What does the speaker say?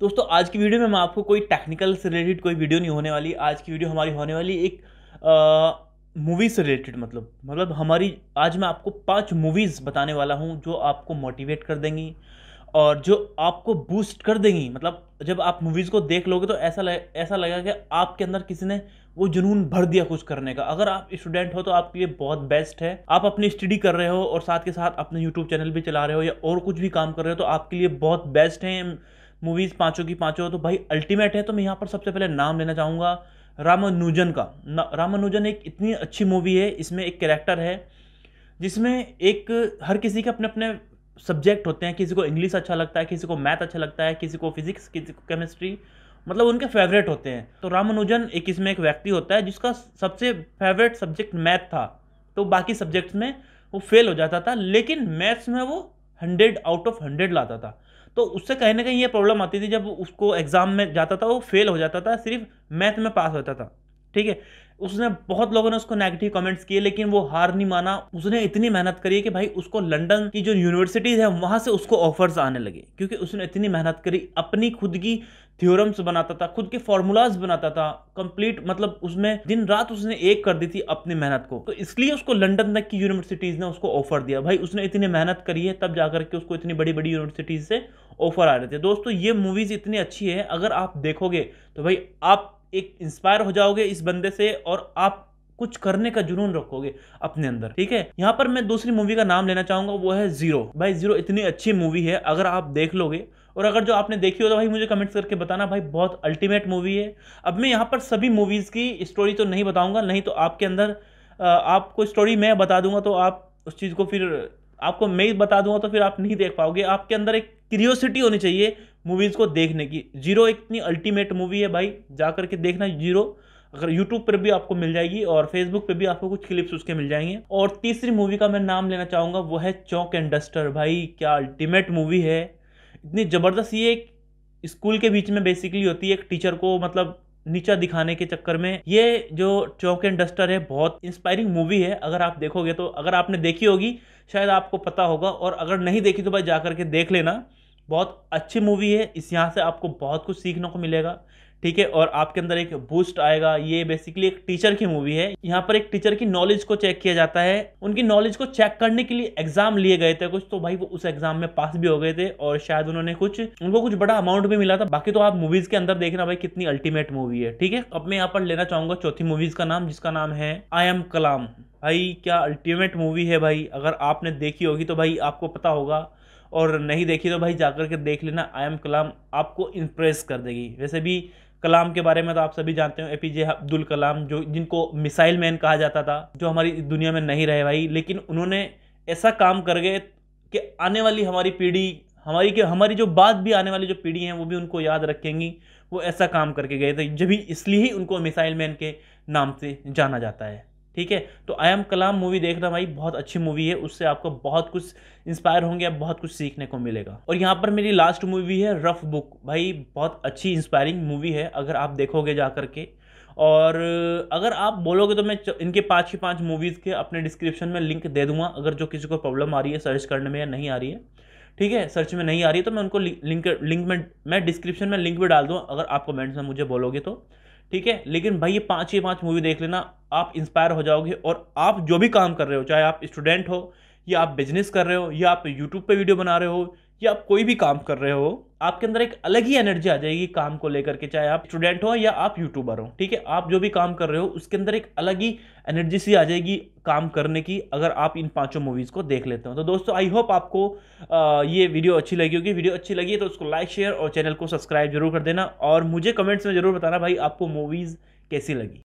दोस्तों आज की वीडियो में मैं आपको कोई टेक्निकल से रिलेटेड कोई वीडियो नहीं होने वाली आज की वीडियो हमारी होने वाली एक मूवी से रिलेटेड मतलब मतलब हमारी आज मैं आपको पांच मूवीज़ बताने वाला हूं जो आपको मोटिवेट कर देंगी और जो आपको बूस्ट कर देंगी मतलब जब आप मूवीज़ को देख लोगे तो ऐसा लग, ऐसा लगेगा कि आपके अंदर किसी ने वो जुनून भर दिया कुछ करने का अगर आप स्टूडेंट हो तो आपके लिए बहुत बेस्ट है आप अपनी स्टडी कर रहे हो और साथ के साथ अपने यूट्यूब चैनल भी चला रहे हो या और कुछ भी काम कर रहे हो तो आपके लिए बहुत बेस्ट है मूवीज़ पाँचों की पाँचों तो भाई अल्टीमेट है तो मैं यहाँ पर सबसे पहले नाम लेना चाहूँगा रामानुजन का रामानुजन एक इतनी अच्छी मूवी है इसमें एक कैरेक्टर है जिसमें एक हर किसी के अपने अपने सब्जेक्ट होते हैं किसी को इंग्लिश अच्छा लगता है किसी को मैथ अच्छा लगता है किसी को फिजिक्स किसी को केमिस्ट्री मतलब उनके फेवरेट होते हैं तो रामानुजन एक इसमें एक व्यक्ति होता है जिसका सबसे फेवरेट सब्जेक्ट मैथ था तो बाकी सब्जेक्ट्स में वो फेल हो जाता था लेकिन मैथ्स में वो हंड्रेड आउट ऑफ हंड्रेड लाता था तो उससे कहीं ना कहीं ये प्रॉब्लम आती थी जब उसको एग्ज़ाम में जाता था वो फेल हो जाता था सिर्फ मैथ में पास होता था ठीक है उसने बहुत लोगों ने उसको नेगेटिव कमेंट्स किए लेकिन वो हार नहीं माना उसने इतनी मेहनत करी कि भाई उसको लंदन की जो यूनिवर्सिटीज़ है वहाँ से उसको ऑफर्स आने लगे क्योंकि उसने इतनी मेहनत करी अपनी खुद की थ्योरम्स बनाता था खुद के फार्मूलाज बनाता था कंप्लीट मतलब उसमें दिन रात उसने एक कर दी थी अपनी मेहनत को तो इसलिए उसको लंदन तक की यूनिवर्सिटीज़ ने उसको ऑफर दिया भाई उसने इतनी मेहनत करी है तब जाकर के उसको इतनी बड़ी बड़ी यूनिवर्सिटीज़ से ऑफर आ रहे थे दोस्तों ये मूवीज़ इतनी अच्छी है अगर आप देखोगे तो भाई आप एक इंस्पायर हो जाओगे इस बंदे से और आप कुछ करने का जुनून रखोगे अपने अंदर ठीक है यहाँ पर मैं दूसरी मूवी का नाम लेना चाहूंगा वो है जीरो भाई जीरो इतनी अच्छी मूवी है अगर आप देख लोगे और अगर जो आपने देखी हो तो भाई मुझे कमेंट्स करके बताना भाई बहुत अल्टीमेट मूवी है अब मैं यहाँ पर सभी मूवीज़ की स्टोरी तो नहीं बताऊँगा नहीं तो आपके अंदर आपको स्टोरी मैं बता दूंगा तो आप उस चीज़ को फिर आपको मैं बता दूंगा तो फिर आप नहीं देख पाओगे आपके अंदर एक क्यूरियोसिटी होनी चाहिए मूवीज़ को देखने की जीरो इतनी अल्टीमेट मूवी है भाई जा करके देखना जीरो अगर यूट्यूब पर भी आपको मिल जाएगी और फेसबुक पर भी आपको कुछ क्लिप्स उसके मिल जाएंगे और तीसरी मूवी का मैं नाम लेना चाहूँगा वो है चौक एंड डस्टर भाई क्या अल्टीमेट मूवी है इतनी ज़बरदस्त ये एक स्कूल के बीच में बेसिकली होती है एक टीचर को मतलब नीचा दिखाने के चक्कर में ये जो चौक एंड डस्टर है बहुत इंस्पायरिंग मूवी है अगर आप देखोगे तो अगर आपने देखी होगी शायद आपको पता होगा और अगर नहीं देखी तो भाई जा करके देख लेना बहुत अच्छी मूवी है इस यहाँ से आपको बहुत कुछ सीखने को मिलेगा ठीक है और आपके अंदर एक बूस्ट आएगा ये बेसिकली एक टीचर की मूवी है यहाँ पर एक टीचर की नॉलेज को चेक किया जाता है उनकी नॉलेज को चेक करने के लिए एग्जाम लिए गए थे कुछ तो भाई वो उस एग्जाम में पास भी हो गए थे और शायद उन्होंने कुछ उनको कुछ बड़ा अमाउंट भी मिला था बाकी तो आप मूवीज के अंदर देखना भाई कितनी अल्टीमेट मूवी है ठीक है अब मैं यहाँ पर लेना चाहूंगा चौथी मूवीज का नाम जिसका नाम है आई एम कलाम भाई क्या अल्टीमेट मूवी है भाई अगर आपने देखी होगी तो भाई आपको पता होगा और नहीं देखी तो भाई जाकर के देख लेना आई एम कलाम आपको इम्प्रेस कर देगी वैसे भी कलाम के बारे में तो आप सभी जानते हो एपीजे अब्दुल कलाम जो जिनको मिसाइल मैन कहा जाता था जो हमारी दुनिया में नहीं रहे भाई लेकिन उन्होंने ऐसा काम कर गए कि आने वाली हमारी पीढ़ी हमारी के हमारी जो बात भी आने वाली जो पीढ़ी है वो भी उनको याद रखेंगी वो ऐसा काम करके गए थे जब भी इसलिए ही उनको मिसाइल मैन के नाम से जाना जाता है ठीक है तो आई एम कलाम मूवी देखना भाई बहुत अच्छी मूवी है उससे आपको बहुत कुछ इंस्पायर होंगे आप बहुत कुछ सीखने को मिलेगा और यहाँ पर मेरी लास्ट मूवी है रफ बुक भाई बहुत अच्छी इंस्पायरिंग मूवी है अगर आप देखोगे जा के और अगर आप बोलोगे तो मैं इनके पाँच ही पाँच मूवीज़ के अपने डिस्क्रिप्शन में लिंक दे दूंगा अगर जो किसी को प्रॉब्लम आ रही है सर्च करने में या नहीं आ रही है ठीक है सर्च में नहीं आ रही है तो मैं उनको लिंक लिंक में मैं डिस्क्रिप्शन में लिंक भी डाल दूँ अगर आप कमेंट्स में मुझे बोलोगे तो ठीक है लेकिन भाई ये पाँच ही पाँच मूवी देख लेना आप इंस्पायर हो जाओगे और आप जो भी काम कर रहे हो चाहे आप स्टूडेंट हो या आप बिजनेस कर रहे हो या आप यूट्यूब पे वीडियो बना रहे हो या आप कोई भी काम कर रहे हो आपके अंदर एक अलग ही एनर्जी आ जाएगी काम को लेकर के चाहे आप स्टूडेंट हो या आप यूट्यूबर हो ठीक है आप जो भी काम कर रहे हो उसके अंदर एक अलग ही एनर्जी सी आ जाएगी काम करने की अगर आप इन पांचों मूवीज़ को देख लेते हो तो दोस्तों आई होप आपको आ, ये वीडियो अच्छी लगी होगी वीडियो अच्छी लगी है तो उसको लाइक शेयर और चैनल को सब्सक्राइब जरूर कर देना और मुझे कमेंट्स में ज़रूर बताना भाई आपको मूवीज़ कैसी लगी